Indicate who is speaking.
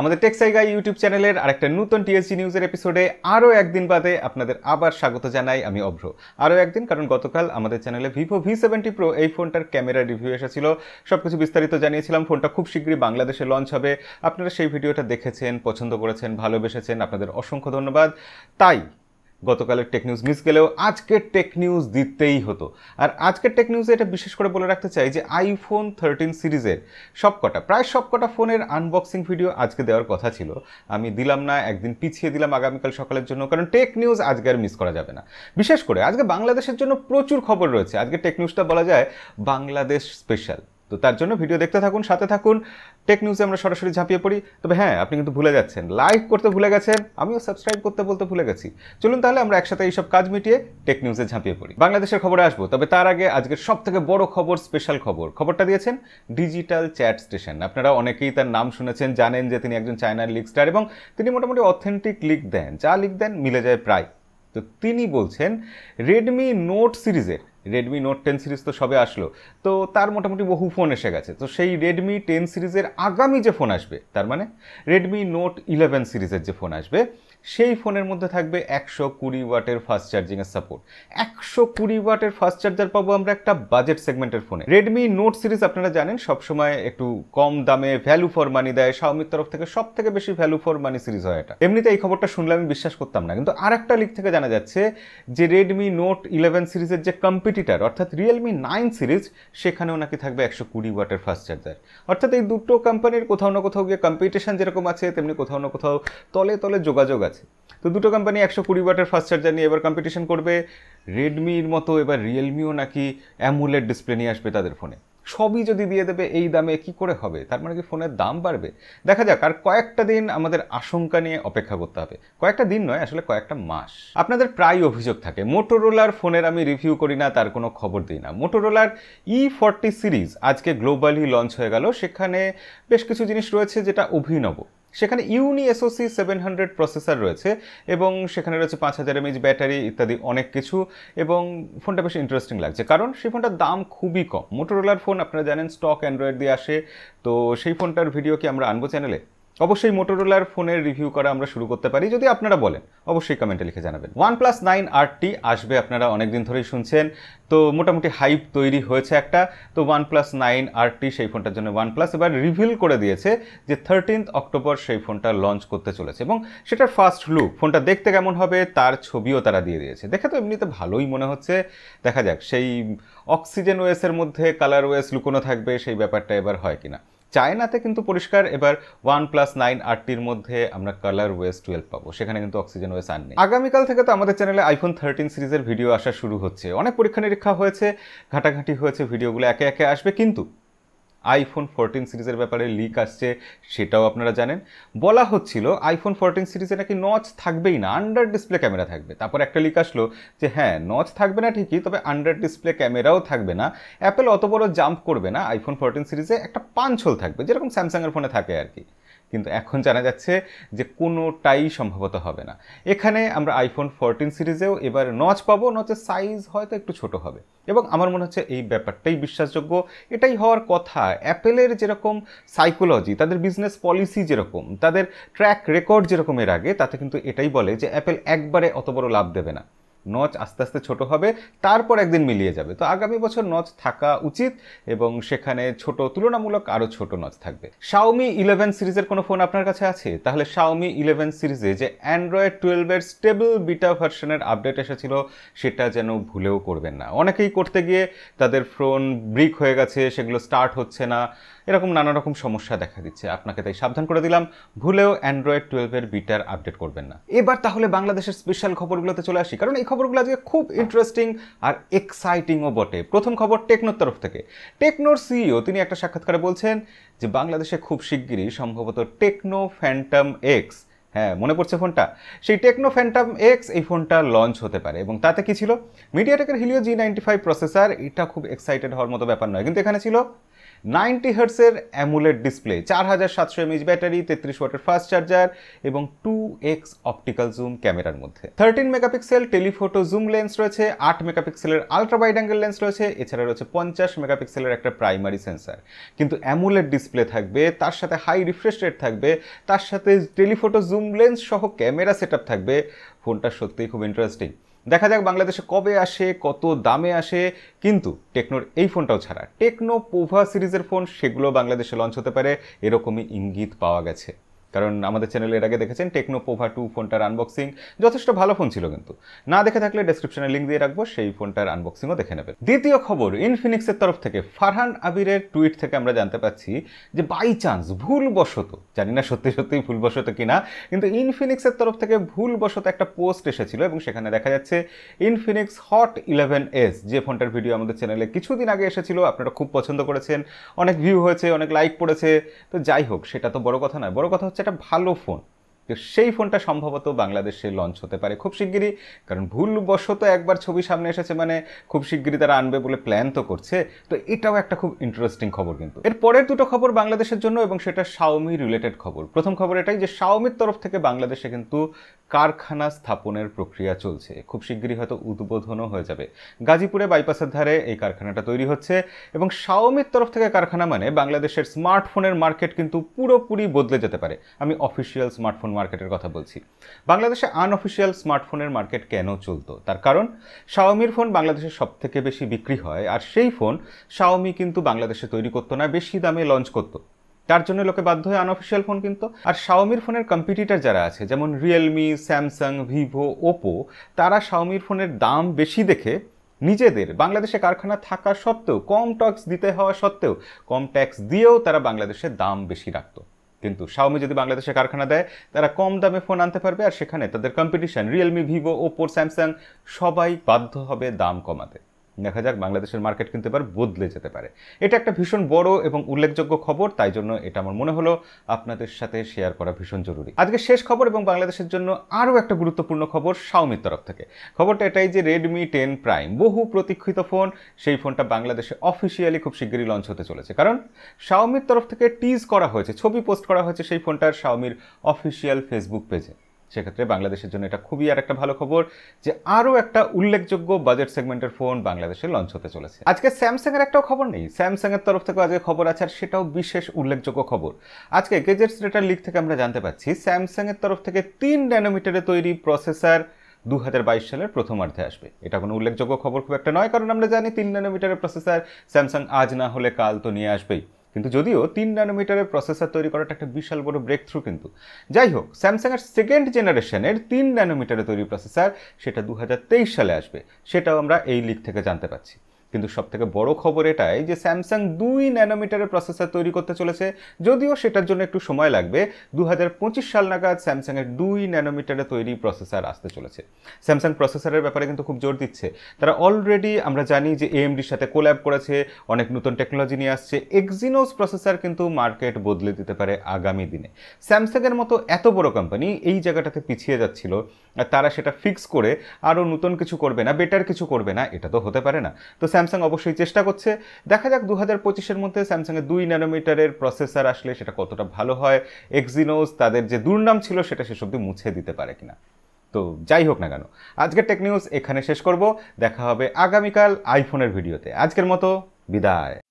Speaker 1: আমাদের গাই ইউটিউব চ্যানেলের আরেকটা নতুন টিএসি নিউজের এপিসোডে আরও একদিন বাদে আপনাদের আবার স্বাগত জানাই আমি অভ্র আরও একদিন কারণ গতকাল আমাদের চ্যানেলে ভিভো ভি সেভেন্টি প্রো এই ফোনটার ক্যামেরা রিভিউ এসেছিল সব কিছু বিস্তারিত জানিয়েছিলাম ফোনটা খুব শীঘ্রই বাংলাদেশে লঞ্চ হবে আপনারা সেই ভিডিওটা দেখেছেন পছন্দ করেছেন ভালোবেসেছেন আপনাদের অসংখ্য ধন্যবাদ তাই গতকালের টেক নিউজ মিস গেলেও আজকে টেক নিউজ দিতেই হতো আর আজকের টেক নিউজে এটা বিশেষ করে বলে রাখতে চাই যে আইফোন থার্টিন সিরিজের সবকটা প্রায় সবকটা ফোনের আনবক্সিং ভিডিও আজকে দেওয়ার কথা ছিল আমি দিলাম না একদিন পিছিয়ে দিলাম আগামীকাল সকালের জন্য কারণ টেক নিউজ আজকে আর মিস করা যাবে না বিশেষ করে আজকে বাংলাদেশের জন্য প্রচুর খবর রয়েছে আজকে টেক নিউজটা বলা যায় বাংলাদেশ স্পেশাল তো তার জন্য ভিডিও দেখতে থাকুন সাথে থাকুন টেক নিউজে আমরা সরাসরি ঝাঁপিয়ে পড়ি তবে হ্যাঁ আপনি কিন্তু ভুলে যাচ্ছেন লাইক করতে ভুলে গেছেন আমিও সাবস্ক্রাইব করতে বলতে ভুলে গেছি চলুন তাহলে আমরা একসাথে এইসব কাজ মিটিয়ে টেক নিউজে ঝাঁপিয়ে পড়ি বাংলাদেশের খবরে আসবো তবে তার আগে আজকের সব থেকে বড় খবর স্পেশাল খবর খবরটা দিয়েছেন ডিজিটাল চ্যাট স্টেশন আপনারা অনেকেই তার নাম শুনেছেন জানেন যে তিনি একজন চায়নার লিগ স্টার এবং তিনি মোটামুটি অথেন্টিক লিক দেন যা লিক দেন মিলে যায় প্রায় তো তিনি বলছেন রেডমি নোট সিরিজের রেডমি নোট টেন সিরিজ তো সবে আসলো তো তার মোটামুটি বহু ফোন এসে গেছে তো সেই রেডমি টেন সিরিজের আগামী যে ফোন আসবে তার মানে রেডমি নোট ইলেভেন সিরিজের যে ফোন আসবে সেই ফোনের মধ্যে থাকবে একশো কুড়ি ওয়াটের ফাস্ট চার্জিংয়ের সাপোর্ট একশো কুড়ি ওয়াটের ফাস্ট চার্জার পাবো আমরা একটা বাজেট সেগমেন্টের ফোনে রেডমি নোট সিরিজ আপনারা জানেন সবসময় একটু কম দামে ভ্যালু ফর মানি দেয় শাওমির তরফ থেকে সব থেকে বেশি ভ্যালু ফর মানি সিরিজ হয় এটা এমনিতে এই খবরটা শুনলে আমি বিশ্বাস করতাম না কিন্তু আর একটা লিক থেকে জানা যাচ্ছে যে রেডমি নোট ইলেভেন সিরিজের যে কম্পিটিটার অর্থাৎ রিয়েলমি নাইন সিরিজ সেখানেও নাকি থাকবে একশো কুড়ি ওয়াটের ফাস্ট চার্জার অর্থাৎ এই দুটো কোম্পানির কোথাও না কোথাও গিয়ে কম্পিটিশন যেরকম আছে তেমনি কোথাও না কোথাও তলে তলে যোগাযোগ আছে আছে তো দুটো কোম্পানি একশো কুড়ি ওয়াটের ফাস্ট চার্জার নিয়ে এবার কম্পিটিশন করবে রেডমির মতো এবার রিয়েলমিও নাকি অ্যামুলেট ডিসপ্লে নিয়ে আসবে তাদের ফোনে সবই যদি দিয়ে দেবে এই দামে কি করে হবে তার মানে কি ফোনের দাম বাড়বে দেখা যাক আর কয়েকটা দিন আমাদের আশঙ্কা নিয়ে অপেক্ষা করতে হবে কয়েকটা দিন নয় আসলে কয়েকটা মাস আপনাদের প্রায় অভিযোগ থাকে মোটোরোলার ফোনের আমি রিভিউ করি না তার কোনো খবর দিই না মোটোরোলার ই ফর্টি সিরিজ আজকে গ্লোবালি লঞ্চ হয়ে গেল সেখানে বেশ কিছু জিনিস রয়েছে যেটা অভিনব সেখানে Unisoc seven hundred processor রয়েছে এবং সেখানে রয়েছে পাঁচ হাজার এমএইচ ব্যাটারি ইত্যাদি অনেক কিছু এবং ফোনটা বেশ ইন্টারেস্টিং লাগছে কারণ সেই ফোনটার দাম খুবই কম মোটোরোলার ফোন আপনারা জানেন স্টক অ্যান্ড্রয়েড দিয়ে আসে তো সেই ফোনটার ভিডিও কি আমরা আনবো চ্যানেলে অবশ্যই মোটোরোলার ফোনের রিভিউ করা আমরা শুরু করতে পারি যদি আপনারা বলেন অবশ্যই কমেন্টে লিখে জানাবেন ওয়ান প্লাস নাইন আরটি আসবে আপনারা অনেক দিন ধরেই শুনছেন তো মোটামুটি হাইপ তৈরি হয়েছে একটা তো ওয়ান প্লাস নাইন আরটি সেই ফোনটার জন্য ওয়ান প্লাস এবার রিভিল করে দিয়েছে যে থার্টিন্থ অক্টোবর সেই ফোনটা লঞ্চ করতে চলেছে এবং সেটার ফার্স্ট লুক ফোনটা দেখতে কেমন হবে তার ছবিও তারা দিয়ে দিয়েছে দেখে তো এমনিতে ভালোই মনে হচ্ছে দেখা যাক সেই অক্সিজেন ওয়েসের মধ্যে কালার ওয়েস লুকোনো থাকবে সেই ব্যাপারটা এবার হয় কিনা চায়নাতে কিন্তু পরিষ্কার এবার ওয়ান প্লাস নাইন আটটির মধ্যে আমরা কালার ওয়েস টুয়েলভ পাবো সেখানে কিন্তু অক্সিজেন ওয়েস আর নেই আগামীকাল থেকে তো আমাদের চ্যানেলে আইফোন থার্টিন সিরিজের ভিডিও আসা শুরু হচ্ছে অনেক পরীক্ষা নিরীক্ষা হয়েছে ঘাটাঘাটি হয়েছে ভিডিওগুলো একে একে আসবে কিন্তু আইফোন ফোরটিন সিরিজের ব্যাপারে লিক আসছে সেটাও আপনারা জানেন বলা হচ্ছিল আইফোন ফোরটিন সিরিজে নাকি নচ থাকবেই না আন্ডার ডিসপ্লে ক্যামেরা থাকবে তারপর একটা লিক আসলো যে হ্যাঁ নচ থাকবে না ঠিকই তবে আন্ডার ডিসপ্লে ক্যামেরাও থাকবে না অ্যাপেল অত বড় জাম্প করবে না আইফোন ফোরটিন সিরিজে একটা পাঞ্ছল থাকবে যেরকম স্যামসাংয়ের ফোনে থাকে আর কি কিন্তু এখন জানা যাচ্ছে যে কোনোটাই সম্ভবত হবে না এখানে আমরা আইফোন ফোরটিন সিরিজেও এবার নচ পাবো নচের সাইজ হয়তো একটু ছোট হবে এবং আমার মনে হচ্ছে এই ব্যাপারটাই বিশ্বাসযোগ্য এটাই হওয়ার কথা অ্যাপেলের যেরকম সাইকোলজি তাদের বিজনেস পলিসি যেরকম তাদের ট্র্যাক রেকর্ড যেরকম এর আগে তাতে কিন্তু এটাই বলে যে অ্যাপেল একবারে অত বড় লাভ দেবে না নচ আস্তে আস্তে ছোট হবে তারপর একদিন মিলিয়ে যাবে তো আগামী বছর নচ থাকা উচিত এবং সেখানে ছোট তুলনামূলক আরও ছোট নচ থাকবে শাওমি ইলেভেন সিরিজের কোনো ফোন আপনার কাছে আছে তাহলে শাওমি ইলেভেন সিরিজে যে অ্যান্ড্রয়েড টুয়েলভের স্টেবল বিটা ভার্সনের আপডেট এসেছিল সেটা যেন ভুলেও করবেন না অনেকেই করতে গিয়ে তাদের ফোন ব্রিক হয়ে গেছে সেগুলো স্টার্ট হচ্ছে না এরকম নানা রকম সমস্যা দেখা দিচ্ছে আপনাকে তাই সাবধান করে দিলাম ভুলেও অ্যান্ড্রয়েড টুয়েলভের বিটার আপডেট করবেন না এবার তাহলে বাংলাদেশের স্পেশাল খবরগুলোতে চলে আসি কারণ এই খবরগুলো আজকে খুব ইন্টারেস্টিং আর এক্সাইটিংও বটে প্রথম খবর টেকনোর তরফ থেকে টেকনোর সিইও e তিনি একটা সাক্ষাৎকারে বলছেন যে বাংলাদেশে খুব শিগগিরই সম্ভবত টেকনো ফ্যান্টাম এক্স হ্যাঁ মনে পড়ছে ফোনটা সেই টেকনো ফ্যান্টাম এক্স এই ফোনটা লঞ্চ হতে পারে এবং তাতে কি ছিল মিডিয়াটেকের Helio G ninety five processor এটা খুব এক্সাইটেড হওয়ার মতো ব্যাপার নয় কিন্তু এখানে ছিল নাইনটি হার্সের অ্যামুলেট ডিসপ্লে চার হাজার সাতশো এমএইচ ব্যাটারি তেত্রিশ ওয়াটের ফাস্ট চার্জার এবং টু এক্স অপটিক্যাল জুম ক্যামেরার মধ্যে thirteen megapixel telephoto zoom lens রয়েছে আট মেগাপিক্সেলের আলট্রাওয়াইড অ্যাঙ্গেল লেন্স রয়েছে এছাড়া রয়েছে পঞ্চাশ মেগাপিক্সেলের একটা প্রাইমারি সেন্সার কিন্তু অ্যামুলেট ডিসপ্লে থাকবে তার সাথে হাই রিফ্রেশ রেট থাকবে তার সাথে টেলিফোটো জুম লেন্স সহ ক্যামেরা সেট থাকবে ফোনটা সত্যিই খুব ইন্টারেস্টিং দেখা যাক বাংলাদেশে কবে আসে কত দামে আসে কিন্তু টেকনোর এই ফোনটাও ছাড়া টেকনো পোভা সিরিজের ফোন সেগুলো বাংলাদেশে লঞ্চ হতে পারে এরকমই ইঙ্গিত পাওয়া গেছে কারণ আমাদের চ্যানেলে এর আগে দেখেছেন টেকনো পোভা টু ফোনটার আনবক্সিং যথেষ্ট ভালো ফোন ছিল কিন্তু না দেখে থাকলে ডেসক্রিপশনে লিঙ্ক দিয়ে রাখবো সেই ফোনটার আনবক্সিংও দেখে নেবেন দ্বিতীয় খবর ইনফিনিক্সের তরফ থেকে ফারহান আবিরের টুইট থেকে আমরা জানতে পাচ্ছি যে বাই চান্স ভুলবশত জানি না সত্যি সত্যি ভুলবশত কিনা কিন্তু ইনফিনিক্সের তরফ থেকে ভুলবশত একটা পোস্ট এসেছিল এবং সেখানে দেখা যাচ্ছে ইনফিনিক্স হট ইলেভেন এস যে ফোনটার ভিডিও আমাদের চ্যানেলে কিছুদিন আগে এসেছিল আপনারা খুব পছন্দ করেছেন অনেক ভিউ হয়েছে অনেক লাইক পড়েছে তো যাই হোক সেটা তো বড় কথা নয় বড় কথা হচ্ছে একটা ভালো ফোন তো সেই ফোনটা সম্ভবত বাংলাদেশে লঞ্চ হতে পারে খুব শিগগিরই কারণ ভুলবশত একবার ছবি সামনে এসেছে মানে খুব শিগগিরই তারা আনবে বলে প্ল্যান তো করছে তো এটাও একটা খুব ইন্টারেস্টিং খবর কিন্তু এর পরের দুটো খবর বাংলাদেশের জন্য এবং সেটা শাওমি রিলেটেড খবর প্রথম খবর এটাই যে শাওমির তরফ থেকে বাংলাদেশে কিন্তু কারখানা স্থাপনের প্রক্রিয়া চলছে খুব শীঘ্রই হয়তো উদ্বোধনও হয়ে যাবে গাজীপুরে বাইপাসের ধারে এই কারখানাটা তৈরি হচ্ছে এবং শাওমির তরফ থেকে কারখানা মানে বাংলাদেশের স্মার্টফোনের মার্কেট কিন্তু পুরোপুরি বদলে যেতে পারে আমি অফিসিয়াল স্মার্টফোন মার্কেটের কথা বলছি বাংলাদেশে আনঅফিসিয়াল স্মার্টফোনের মার্কেট কেন চলতো তার কারণ শাওমির ফোন বাংলাদেশে সবথেকে বেশি বিক্রি হয় আর সেই ফোন শাওমি কিন্তু বাংলাদেশে তৈরি করতো না বেশি দামে লঞ্চ করতো তার জন্য লোকে বাধ্য হয় আনঅফিসিয়াল ফোন কিনতো আর শাওমির ফোনের কম্পিটিটার যারা আছে যেমন রিয়েলমি স্যামসাং ভিভো ওপো তারা শাওমির ফোনের দাম বেশি দেখে নিজেদের বাংলাদেশে কারখানা থাকা সত্ত্বেও কম ট্যাক্স দিতে হওয়া সত্ত্বেও কম ট্যাক্স দিয়েও তারা বাংলাদেশে দাম বেশি রাখত কিন্তু শাওমি যদি বাংলাদেশে কারখানা দেয় তারা কম দামে ফোন আনতে পারবে আর সেখানে তাদের competition Realme Vivo Oppo Samsung সবাই বাধ্য হবে দাম কমাতে দেখা যাক বাংলাদেশের মার্কেট কিন্তু এবার বদলে যেতে পারে এটা একটা ভীষণ বড় এবং উল্লেখযোগ্য খবর তাই জন্য এটা আমার মনে হলো আপনাদের সাথে শেয়ার করা ভীষণ জরুরি আজকে শেষ খবর এবং বাংলাদেশের জন্য আরও একটা গুরুত্বপূর্ণ খবর শাওমির তরফ থেকে খবরটা এটাই যে রেডমি টেন প্রাইম বহু প্রতীক্ষিত ফোন সেই ফোনটা বাংলাদেশে অফিসিয়ালি খুব শীঘ্রই লঞ্চ হতে চলেছে কারণ শাওমির তরফ থেকে টিজ করা হয়েছে ছবি পোস্ট করা হয়েছে সেই ফোনটার শাওমির অফিসিয়াল ফেসবুক পেজে সেক্ষেত্রে বাংলাদেশের জন্য এটা খুবই আর একটা ভালো খবর যে আরও একটা উল্লেখযোগ্য বাজেট সেগমেন্টের ফোন বাংলাদেশে লঞ্চ হতে চলেছে আজকে স্যামসাংয়ের একটাও খবর নেই স্যামসাংয়ের তরফ থেকে আজকে খবর আছে আর সেটাও বিশেষ উল্লেখযোগ্য খবর আজকে গেজেটস রেটার লিক থেকে আমরা জানতে পাচ্ছি স্যামসাংয়ের তরফ থেকে তিন ন্যানোমিটারে তৈরি প্রসেসর দু সালের প্রথমার্ধে আসবে এটা কোনো উল্লেখযোগ্য খবর খুব একটা নয় কারণ আমরা জানি তিন ন্যানোমিটারের প্রসেসার স্যামসাং আজ না হলে কাল তো নিয়ে আসবেই কিন্তু যদিও তিন ন্যানোমিটারের প্রসেসর তৈরি করাটা একটা বিশাল বড় ব্রেক থ্রু কিন্তু যাই হোক স্যামসাংয়ের সেকেন্ড জেনারেশনের তিন ন্যানোমিটারে তৈরি প্রসেসর সেটা দু সালে আসবে সেটাও আমরা এই লিক থেকে জানতে পারছি কিন্তু সব থেকে বড় খবর এটাই যে স্যামসাং দুই ন্যানোমিটারের প্রসেসর তৈরি করতে চলেছে যদিও সেটার জন্য একটু সময় লাগবে দু সাল নাগাদ স্যামসাংয়ের দুই ন্যানোমিটারে তৈরি প্রসেসর আসতে চলেছে স্যামসাং প্রসেসরের ব্যাপারে কিন্তু খুব জোর দিচ্ছে তারা অলরেডি আমরা জানি যে এএমডির সাথে কোল্যাব করেছে অনেক নতুন টেকনোলজি নিয়ে আসছে এক্সিনোস প্রসেসর কিন্তু মার্কেট বদলে দিতে পারে আগামী দিনে স্যামসাংয়ের মতো এত বড় কোম্পানি এই জায়গাটাতে পিছিয়ে যাচ্ছিল আর তারা সেটা ফিক্স করে আরও নতুন কিছু করবে না বেটার কিছু করবে না এটা তো হতে পারে না তো স্যামসাং অবশ্যই চেষ্টা করছে দেখা যাক দু হাজার পঁচিশের মধ্যে স্যামসাংয়ের দুই ন্যানোমিটারের প্রসেসর আসলে সেটা কতটা ভালো হয় এক্সিনোস তাদের যে দুর্নাম ছিল সেটা সেসব দিয়ে মুছে দিতে পারে কিনা তো যাই হোক না কেন আজকের টেক নিউজ এখানে শেষ করব দেখা হবে আগামীকাল আইফোনের ভিডিওতে আজকের মতো বিদায়